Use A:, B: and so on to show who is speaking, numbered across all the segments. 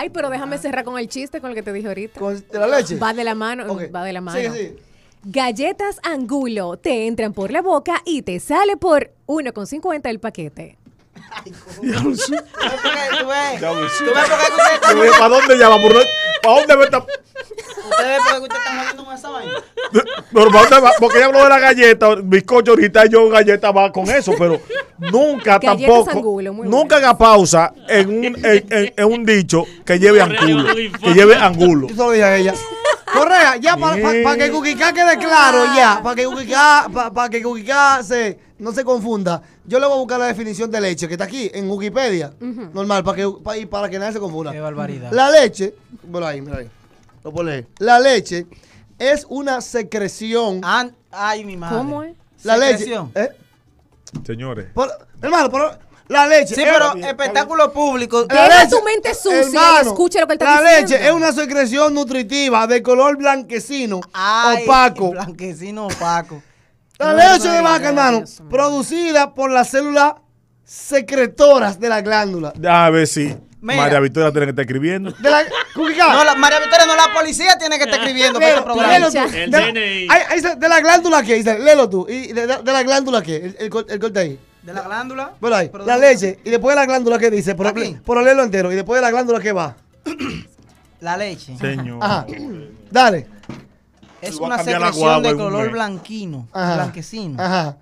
A: Ay, pero déjame cerrar con el chiste con el que te dije ahorita. ¿Con la leche? Va de la mano, va de la mano. Sí, sí. Galletas Angulo te entran por la boca y te sale por 1,50 el paquete. Ay, ¿cómo? ¿Tú ves? ¿Tú ¿Para dónde ya va? ¿Para dónde me está. Ustedes usted está con esa porque ella habló de la galleta, bizcocho ahorita yo galleta va con eso, pero nunca tampoco, nunca haga pausa en un, en, un dicho que lleve angulo, que lleve angulo. Correa, ya para que Cuquicá quede claro, ya, para que Cuquicá, para que no se confunda, yo le voy a buscar la definición de leche, que está aquí en Wikipedia, normal, para que, para que nadie se confunda. Qué barbaridad. La leche, bueno ahí, mira ahí. Lo La leche es una secreción. Ah, ay, mi madre. ¿Cómo es? La leche. ¿eh? Señores. hermano, por- la leche. Sí, pero espectáculo público. La su tu mente sucia y lo que él está La leche es una secreción nutritiva de color blanquecino opaco. Blanquecino opaco. La leche de vaca, hermano, producida por las células secretoras de la glándula. A ver si. María Victoria tiene que estar escribiendo. De la, no, María Victoria no, la policía tiene que estar escribiendo de, la glándula que, léelo tú. Y de, la glándula que, el, el, corte ahí. De la glándula. Bueno, ahí, la leche. Y después de la glándula que dice, por, por leerlo entero. Y después de la glándula qué va. La leche. Señor. Dale. Es una secreción de color blanquino, blanquecino, Ajá.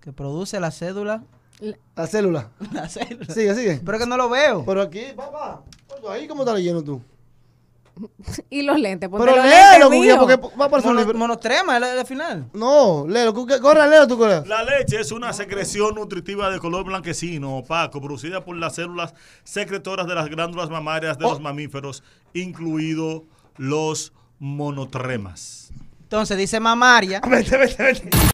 A: que produce la cédula la célula. La célula. Sigue, sigue. Pero que no lo veo. Pero aquí, papá. Ahí, ¿cómo está leyendo tú? y los lentes. Pero los léelo, lentes, porque va para pasar Mono, Monotrema es la, final. No, léelo. Corre, léelo tú, La leche es una secreción nutritiva de color blanquecino, opaco, producida por las células secretoras de las glándulas mamarias de oh. los mamíferos, incluidos los monotremas. Entonces dice mamaria. vete, vete, vete.